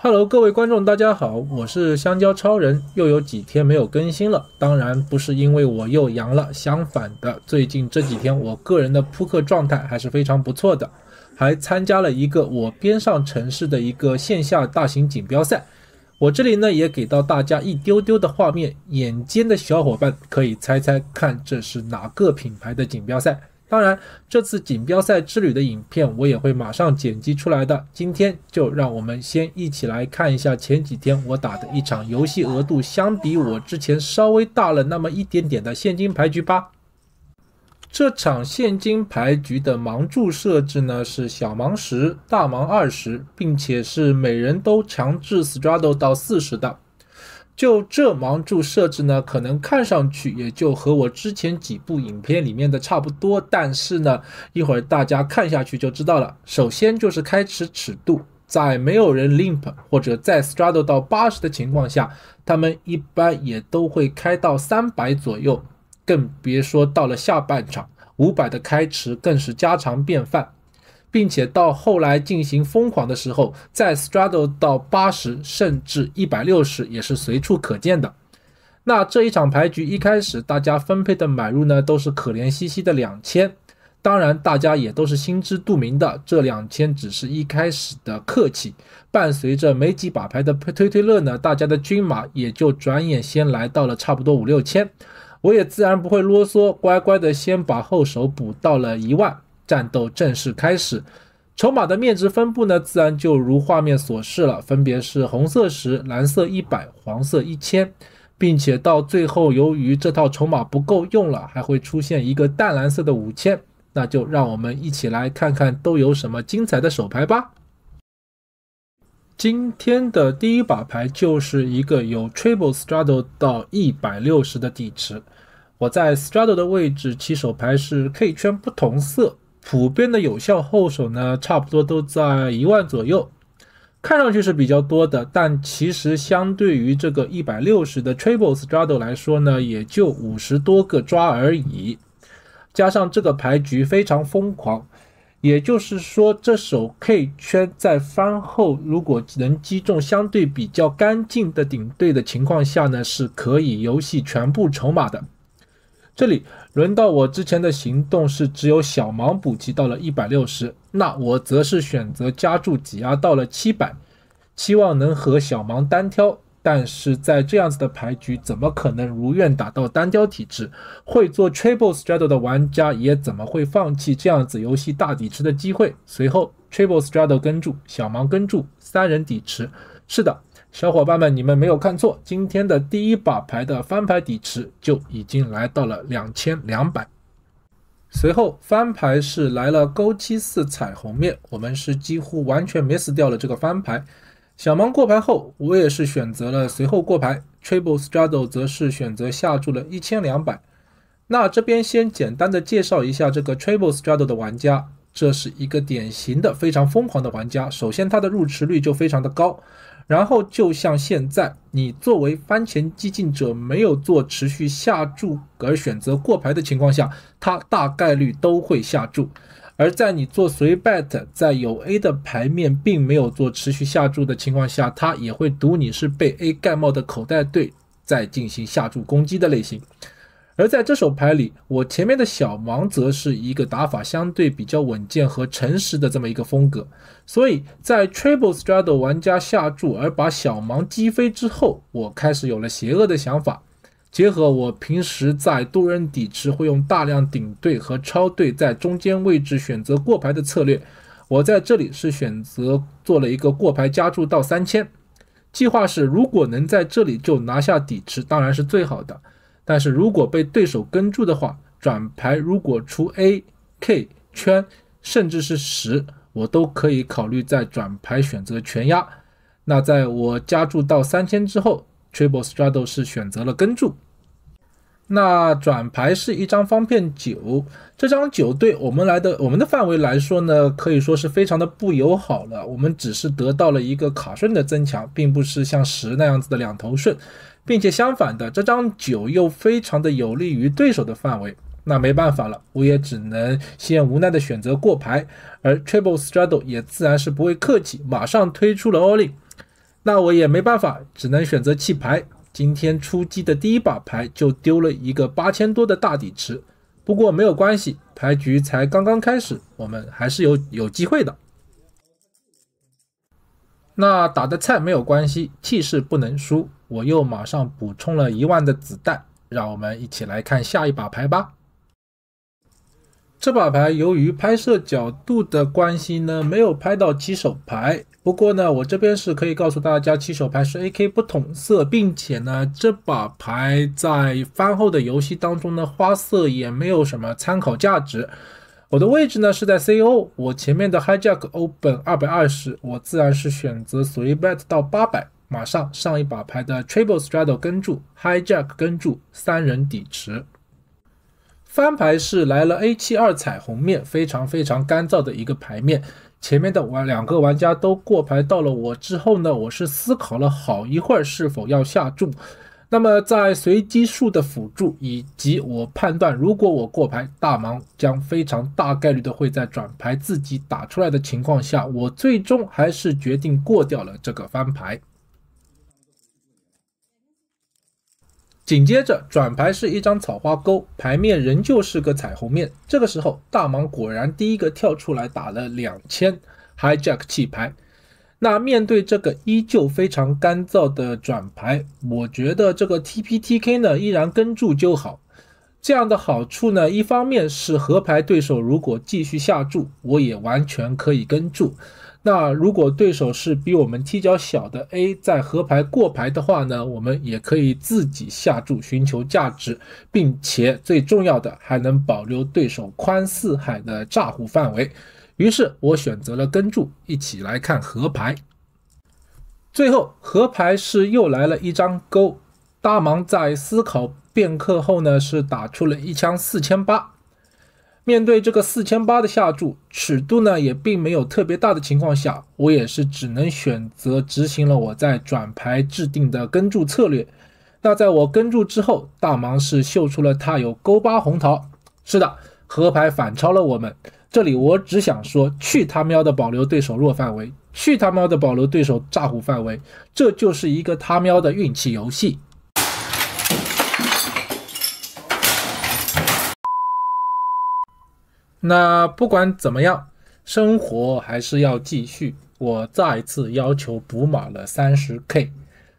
Hello，各位观众，大家好，我是香蕉超人。又有几天没有更新了，当然不是因为我又阳了，相反的，最近这几天我个人的扑克状态还是非常不错的，还参加了一个我边上城市的一个线下大型锦标赛。我这里呢也给到大家一丢丢的画面，眼尖的小伙伴可以猜猜看这是哪个品牌的锦标赛。当然，这次锦标赛之旅的影片我也会马上剪辑出来的。今天就让我们先一起来看一下前几天我打的一场游戏，额度相比我之前稍微大了那么一点点的现金牌局吧。这场现金牌局的盲注设置呢是小盲十，大盲二十，并且是每人都强制 straddle 到四十的。就这盲注设置呢，可能看上去也就和我之前几部影片里面的差不多，但是呢，一会儿大家看下去就知道了。首先就是开始尺度，在没有人 limp 或者再 straddle 到八十的情况下，他们一般也都会开到三百左右，更别说到了下半场，五百的开池更是家常便饭。并且到后来进行疯狂的时候，在 straddle 到八十甚至一百六十也是随处可见的。那这一场牌局一开始，大家分配的买入呢都是可怜兮兮的两千，当然大家也都是心知肚明的，这两千只是一开始的客气。伴随着没几把牌的推推乐呢，大家的军马也就转眼先来到了差不多五六千。我也自然不会啰嗦，乖乖的先把后手补到了一万。战斗正式开始，筹码的面值分布呢，自然就如画面所示了，分别是红色十、蓝色一百、黄色一千，并且到最后，由于这套筹码不够用了，还会出现一个淡蓝色的五千。那就让我们一起来看看都有什么精彩的手牌吧。今天的第一把牌就是一个有 triple straddle 到一百六十的底池，我在 straddle 的位置起手牌是 K 圈不同色。普遍的有效后手呢，差不多都在一万左右，看上去是比较多的，但其实相对于这个一百六十的 triple straddle 来说呢，也就五十多个抓而已。加上这个牌局非常疯狂，也就是说，这手 K 圈在翻后，如果能击中相对比较干净的顶对的情况下呢，是可以游戏全部筹码的。这里轮到我之前的行动是只有小盲补给到了一百六十，那我则是选择加注挤压到了七百，期望能和小盲单挑，但是在这样子的牌局怎么可能如愿打到单挑体制？会做 Triple Straddle 的玩家也怎么会放弃这样子游戏大底池的机会？随后 Triple Straddle 跟注，小盲跟注，三人底池，是的。小伙伴们，你们没有看错，今天的第一把牌的翻牌底池就已经来到了两千两百。随后翻牌是来了勾七四彩虹面，我们是几乎完全 miss 掉了这个翻牌。小芒过牌后，我也是选择了随后过牌。Triple Straddle 则是选择下注了一千两百。那这边先简单的介绍一下这个 Triple Straddle 的玩家，这是一个典型的非常疯狂的玩家。首先，他的入池率就非常的高。然后，就像现在，你作为番前激进者没有做持续下注而选择过牌的情况下，他大概率都会下注；而在你做随 bet，在有 A 的牌面并没有做持续下注的情况下，他也会赌你是被 A 盖帽的口袋队在进行下注攻击的类型。而在这手牌里，我前面的小盲则是一个打法相对比较稳健和诚实的这么一个风格。所以在 t r p b e s t r a d d l e 玩家下注而把小盲击飞之后，我开始有了邪恶的想法。结合我平时在多人底池会用大量顶对和超对在中间位置选择过牌的策略，我在这里是选择做了一个过牌加注到三千。计划是，如果能在这里就拿下底池，当然是最好的。但是如果被对手跟住的话，转牌如果出 A、K 圈，甚至是十，我都可以考虑在转牌选择全压。那在我加注到三千之后，Triple Straddle 是选择了跟注。那转牌是一张方片九，这张九对我们来的我们的范围来说呢，可以说是非常的不友好了。我们只是得到了一个卡顺的增强，并不是像十那样子的两头顺。并且相反的，这张九又非常的有利于对手的范围，那没办法了，我也只能先无奈的选择过牌，而 Triple Struggle 也自然是不会客气，马上推出了 All In，那我也没办法，只能选择弃牌。今天出击的第一把牌就丢了一个八千多的大底池，不过没有关系，牌局才刚刚开始，我们还是有有机会的。那打的菜没有关系，气势不能输。我又马上补充了一万的子弹，让我们一起来看下一把牌吧。这把牌由于拍摄角度的关系呢，没有拍到七手牌。不过呢，我这边是可以告诉大家，七手牌是 A K 不同色，并且呢，这把牌在翻后的游戏当中呢，花色也没有什么参考价值。我的位置呢是在 C O，我前面的 h i j a c k Open 二百二十，我自然是选择 Three Bet 到八百。马上上一把牌的 Triple Straddle 跟住 h i Jack 跟住，三人底池翻牌是来了 A72 彩虹面，非常非常干燥的一个牌面。前面的玩两个玩家都过牌到了我之后呢，我是思考了好一会儿是否要下注。那么在随机数的辅助以及我判断，如果我过牌，大盲将非常大概率的会在转牌自己打出来的情况下，我最终还是决定过掉了这个翻牌。紧接着转牌是一张草花勾，牌面仍旧是个彩虹面。这个时候，大盲果然第一个跳出来打了两千，hijack 弃牌。那面对这个依旧非常干燥的转牌，我觉得这个 TPTK 呢依然跟住就好。这样的好处呢，一方面是合牌对手如果继续下注，我也完全可以跟注。那如果对手是比我们踢脚小的 A，在河牌过牌的话呢，我们也可以自己下注寻求价值，并且最重要的还能保留对手宽四海的诈胡范围。于是我选择了跟注，一起来看河牌。最后河牌是又来了一张勾，大芒在思考片刻后呢，是打出了一枪四千八。面对这个四千八的下注尺度呢，也并没有特别大的情况下，我也是只能选择执行了我在转牌制定的跟注策略。那在我跟注之后，大芒是秀出了他有勾八红桃，是的，河牌反超了我们。这里我只想说，去他喵的保留对手弱范围，去他喵的保留对手炸胡范围，这就是一个他喵的运气游戏。那不管怎么样，生活还是要继续。我再次要求补码了三十 k，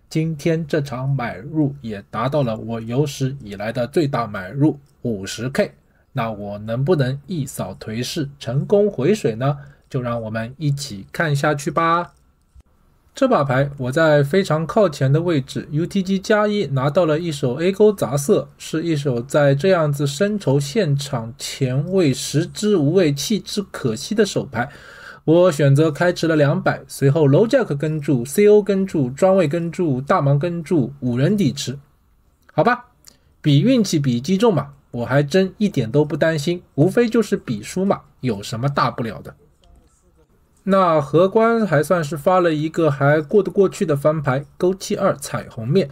今天这场买入也达到了我有史以来的最大买入五十 k。那我能不能一扫颓势，成功回水呢？就让我们一起看下去吧。这把牌我在非常靠前的位置，UTG 加一拿到了一手 A 勾杂色，是一手在这样子深仇现场前卫食之无味弃之可惜的手牌。我选择开池了两百，随后 Low Jack 跟注，CO 跟注，庄位跟注，大盲跟注，五人底池。好吧，比运气比击中嘛，我还真一点都不担心，无非就是比输嘛，有什么大不了的。那荷官还算是发了一个还过得过去的翻牌，勾七二彩虹面。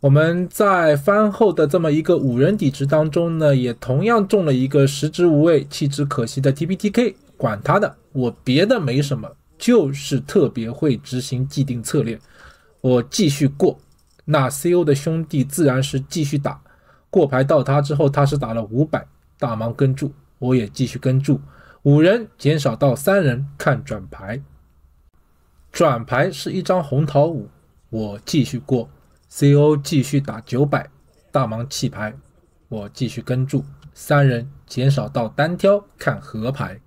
我们在翻后的这么一个五人底池当中呢，也同样中了一个食之无味，弃之可惜的 TPTK。管他的，我别的没什么，就是特别会执行既定策略。我继续过。那 CO 的兄弟自然是继续打，过牌到他之后，他是打了五百，大盲跟注，我也继续跟注。五人减少到三人看转牌，转牌是一张红桃五，我继续过，CO 继续打九百，大盲弃牌，我继续跟注。三人减少到单挑看河牌，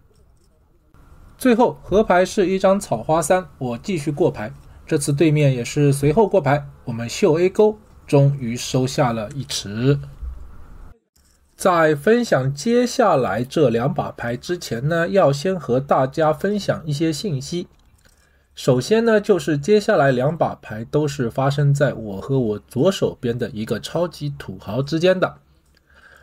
最后河牌是一张草花三，我继续过牌，这次对面也是随后过牌，我们秀 A 勾，终于收下了一池。在分享接下来这两把牌之前呢，要先和大家分享一些信息。首先呢，就是接下来两把牌都是发生在我和我左手边的一个超级土豪之间的。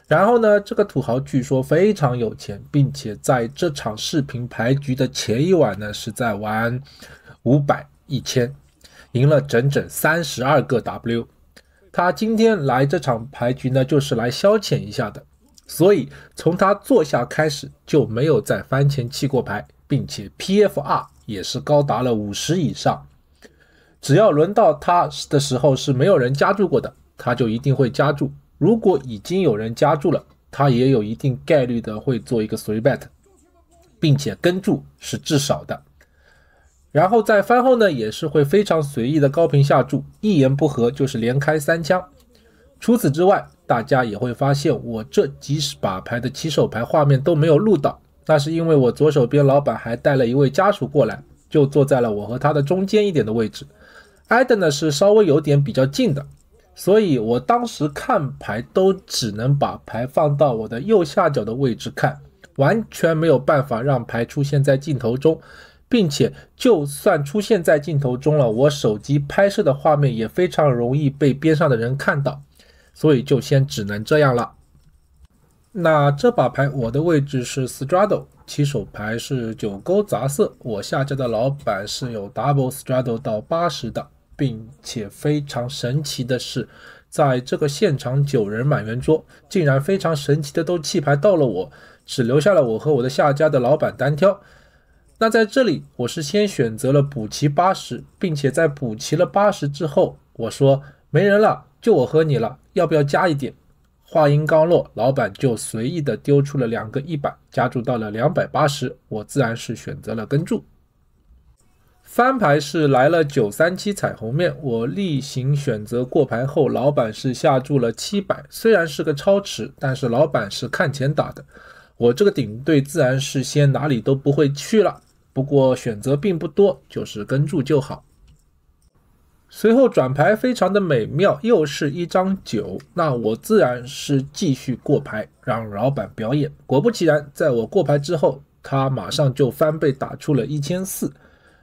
然后呢，这个土豪据说非常有钱，并且在这场视频牌局的前一晚呢，是在玩五百一千，赢了整整三十二个 W。他今天来这场牌局呢，就是来消遣一下的。所以从他坐下开始就没有在番前弃过牌，并且 PFR 也是高达了五十以上。只要轮到他的时候是没有人加注过的，他就一定会加注。如果已经有人加注了，他也有一定概率的会做一个随 bet，并且跟注是至少的。然后在翻后呢，也是会非常随意的高频下注，一言不合就是连开三枪。除此之外，大家也会发现，我这几十把牌的起手牌画面都没有录到，那是因为我左手边老板还带了一位家属过来，就坐在了我和他的中间一点的位置。挨的呢是稍微有点比较近的，所以我当时看牌都只能把牌放到我的右下角的位置看，完全没有办法让牌出现在镜头中，并且就算出现在镜头中了，我手机拍摄的画面也非常容易被边上的人看到。所以就先只能这样了。那这把牌我的位置是 straddle，起手牌是九勾杂色。我下家的老板是有 double straddle 到八十的，并且非常神奇的是，在这个现场九人满圆桌，竟然非常神奇的都弃牌到了我，只留下了我和我的下家的老板单挑。那在这里我是先选择了补齐八十，并且在补齐了八十之后，我说没人了，就我和你了。要不要加一点？话音刚落，老板就随意的丢出了两个一百，加注到了两百八十。我自然是选择了跟注。翻牌是来了九三七彩虹面，我例行选择过牌后，老板是下注了七百，虽然是个超池，但是老板是看钱打的。我这个顶对自然是先哪里都不会去了，不过选择并不多，就是跟注就好。随后转牌非常的美妙，又是一张九，那我自然是继续过牌，让老板表演。果不其然，在我过牌之后，他马上就翻倍打出了一千四。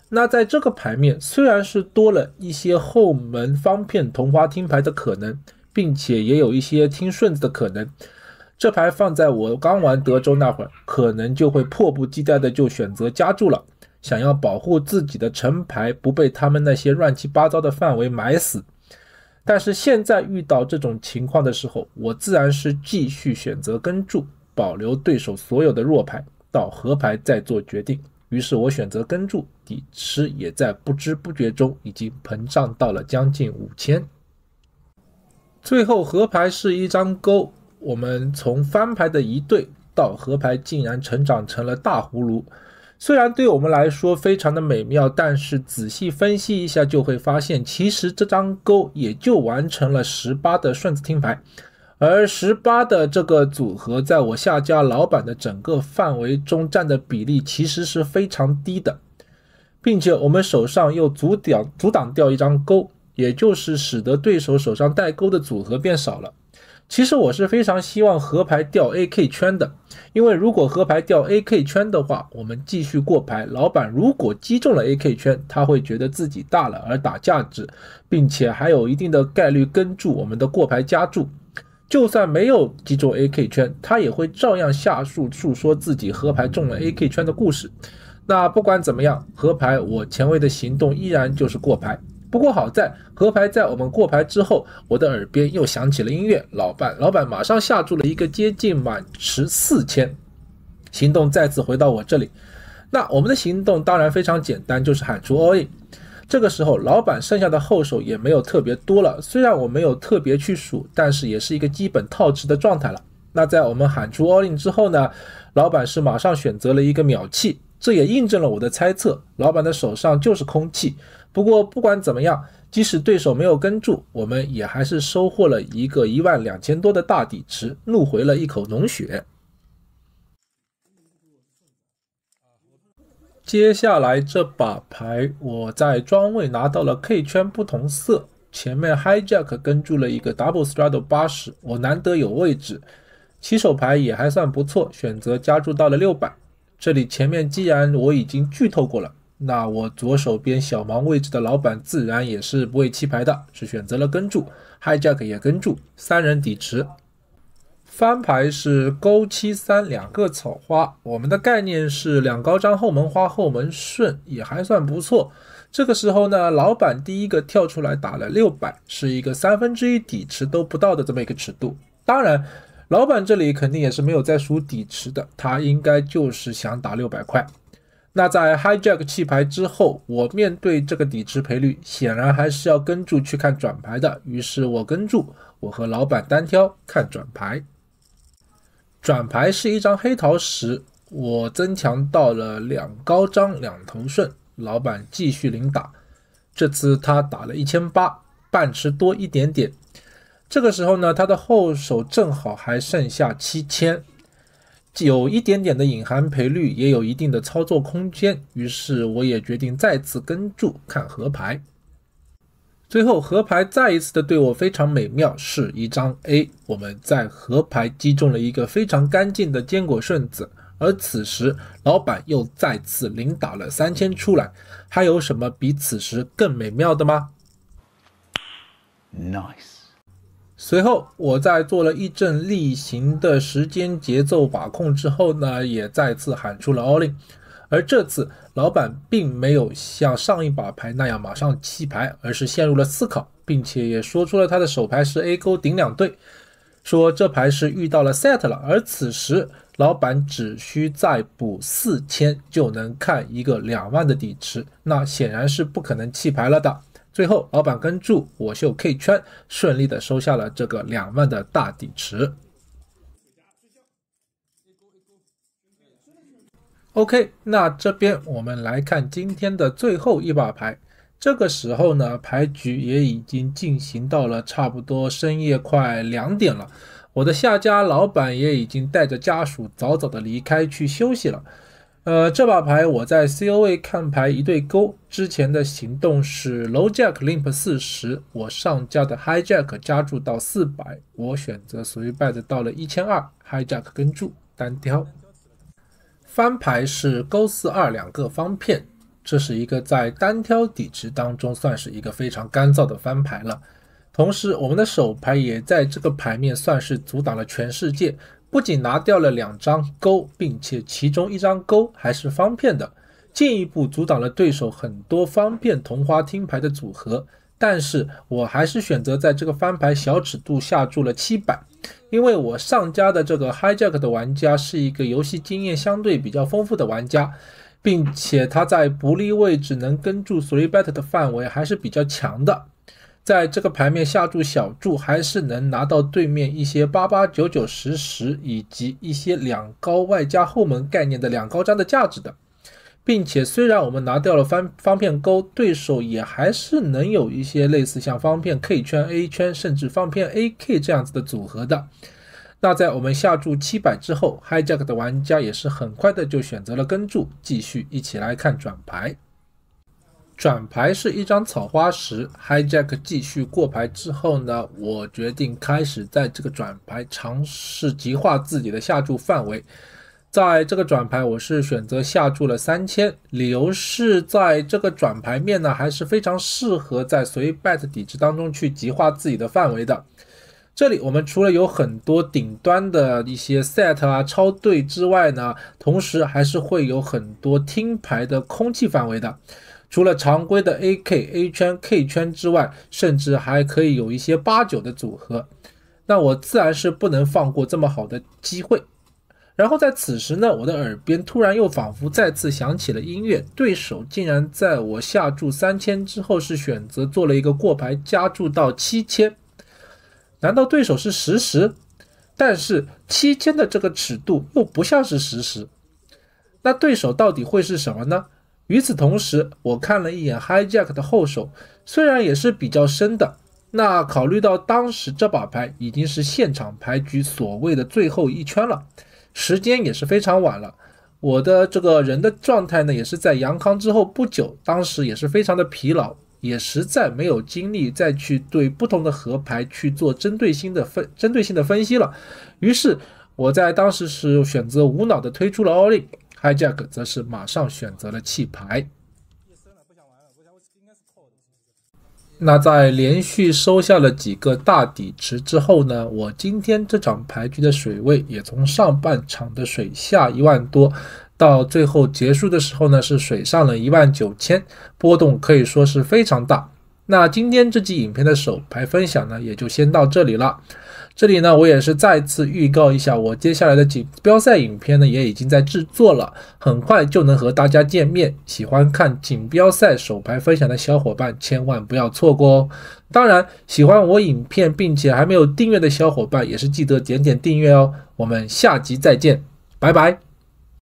那在这个牌面，虽然是多了一些后门方片同花听牌的可能，并且也有一些听顺子的可能，这牌放在我刚玩德州那会儿，可能就会迫不及待的就选择加注了。想要保护自己的成牌不被他们那些乱七八糟的范围埋死，但是现在遇到这种情况的时候，我自然是继续选择跟注，保留对手所有的弱牌到河牌再做决定。于是我选择跟注，底池也在不知不觉中已经膨胀到了将近五千。最后合牌是一张勾，我们从翻牌的一对到河牌竟然成长成了大葫芦。虽然对我们来说非常的美妙，但是仔细分析一下就会发现，其实这张钩也就完成了十八的顺子听牌，而十八的这个组合在我下家老板的整个范围中占的比例其实是非常低的，并且我们手上又阻挡阻挡掉一张勾，也就是使得对手手上带勾的组合变少了。其实我是非常希望和牌掉 A K 圈的，因为如果和牌掉 A K 圈的话，我们继续过牌。老板如果击中了 A K 圈，他会觉得自己大了而打价值，并且还有一定的概率跟注我们的过牌加注。就算没有击中 A K 圈，他也会照样下述述说自己和牌中了 A K 圈的故事。那不管怎么样，和牌我前卫的行动依然就是过牌。不过好在和牌在我们过牌之后，我的耳边又响起了音乐。老板，老板马上下注了一个接近满池四千，行动再次回到我这里。那我们的行动当然非常简单，就是喊出 all in。这个时候，老板剩下的后手也没有特别多了，虽然我没有特别去数，但是也是一个基本套池的状态了。那在我们喊出 all in 之后呢，老板是马上选择了一个秒弃。这也印证了我的猜测，老板的手上就是空气。不过不管怎么样，即使对手没有跟住，我们也还是收获了一个一万两千多的大底池，怒回了一口浓血。接下来这把牌，我在庄位拿到了 K 圈不同色，前面 h i Jack 跟住了一个 Double Straddle 八十，我难得有位置，起手牌也还算不错，选择加注到了六百。这里前面既然我已经剧透过了，那我左手边小盲位置的老板自然也是不会弃牌的，是选择了跟注。Hi Jack 也跟注，三人底池翻牌是勾七三两个草花，我们的概念是两高张后门花后门顺也还算不错。这个时候呢，老板第一个跳出来打了六百，是一个三分之一底池都不到的这么一个尺度，当然。老板这里肯定也是没有在数底池的，他应该就是想打六百块。那在 hijack 气牌之后，我面对这个底池赔率，显然还是要跟注去看转牌的。于是我跟注，我和老板单挑看转牌。转牌是一张黑桃十，我增强到了两高张两头顺。老板继续领打，这次他打了一千八，半池多一点点。这个时候呢，他的后手正好还剩下七千，有一点点的隐含赔率，也有一定的操作空间。于是我也决定再次跟注，看河牌。最后河牌再一次的对我非常美妙，是一张 A。我们在河牌击中了一个非常干净的坚果顺子，而此时老板又再次领打了三千出来。还有什么比此时更美妙的吗？Nice。随后，我在做了一阵例行的时间节奏把控之后呢，也再次喊出了 All in。而这次老板并没有像上一把牌那样马上弃牌，而是陷入了思考，并且也说出了他的手牌是 A 勾顶两对，说这牌是遇到了 Set 了。而此时老板只需再补四千就能看一个两万的底池，那显然是不可能弃牌了的。最后，老板跟住我秀 K 圈，顺利的收下了这个两万的大底池。OK，那这边我们来看今天的最后一把牌。这个时候呢，牌局也已经进行到了差不多深夜快两点了。我的下家老板也已经带着家属早早的离开去休息了。呃，这把牌我在 CO 位看牌一对勾，之前的行动是 Low Jack limp 四十，我上家的 High Jack 加注到四百，我选择随 Bet 到了一千二，High Jack 跟注单挑，翻牌是勾四二两个方片，这是一个在单挑底池当中算是一个非常干燥的翻牌了，同时我们的手牌也在这个牌面算是阻挡了全世界。不仅拿掉了两张勾，并且其中一张勾还是方片的，进一步阻挡了对手很多方片同花听牌的组合。但是我还是选择在这个翻牌小尺度下注了七百，因为我上家的这个 hijack 的玩家是一个游戏经验相对比较丰富的玩家，并且他在不利位置能跟注 three bet 的范围还是比较强的。在这个牌面下注小注，还是能拿到对面一些八八九九十十，以及一些两高外加后门概念的两高张的价值的，并且虽然我们拿掉了方方片勾，对手也还是能有一些类似像方片 K 圈 A 圈，甚至方片 AK 这样子的组合的。那在我们下注七百之后，HiJack 的玩家也是很快的就选择了跟注，继续一起来看转牌。转牌是一张草花十，Hi Jack 继续过牌之后呢，我决定开始在这个转牌尝试极化自己的下注范围。在这个转牌，我是选择下注了三千，理由是在这个转牌面呢，还是非常适合在随 Bet 底池当中去极化自己的范围的。这里我们除了有很多顶端的一些 Set 啊超对之外呢，同时还是会有很多听牌的空气范围的。除了常规的 A K A 圈 K 圈之外，甚至还可以有一些八九的组合。那我自然是不能放过这么好的机会。然后在此时呢，我的耳边突然又仿佛再次响起了音乐。对手竟然在我下注三千之后，是选择做了一个过牌加注到七千。难道对手是实时？但是七千的这个尺度又不像是实时。那对手到底会是什么呢？与此同时，我看了一眼 HiJack 的后手，虽然也是比较深的。那考虑到当时这把牌已经是现场牌局所谓的最后一圈了，时间也是非常晚了。我的这个人的状态呢，也是在阳康之后不久，当时也是非常的疲劳，也实在没有精力再去对不同的河牌去做针对性的分针对性的分析了。于是我在当时是选择无脑的推出了奥利。h i j a c k 则是马上选择了弃牌。那在连续收下了几个大底池之后呢，我今天这场牌局的水位也从上半场的水下一万多，到最后结束的时候呢，是水上了一万九千，波动可以说是非常大。那今天这期影片的手牌分享呢，也就先到这里了。这里呢，我也是再次预告一下，我接下来的锦标赛影片呢，也已经在制作了，很快就能和大家见面。喜欢看锦标赛手牌分享的小伙伴，千万不要错过哦！当然，喜欢我影片并且还没有订阅的小伙伴，也是记得点点订阅哦。我们下集再见，拜拜。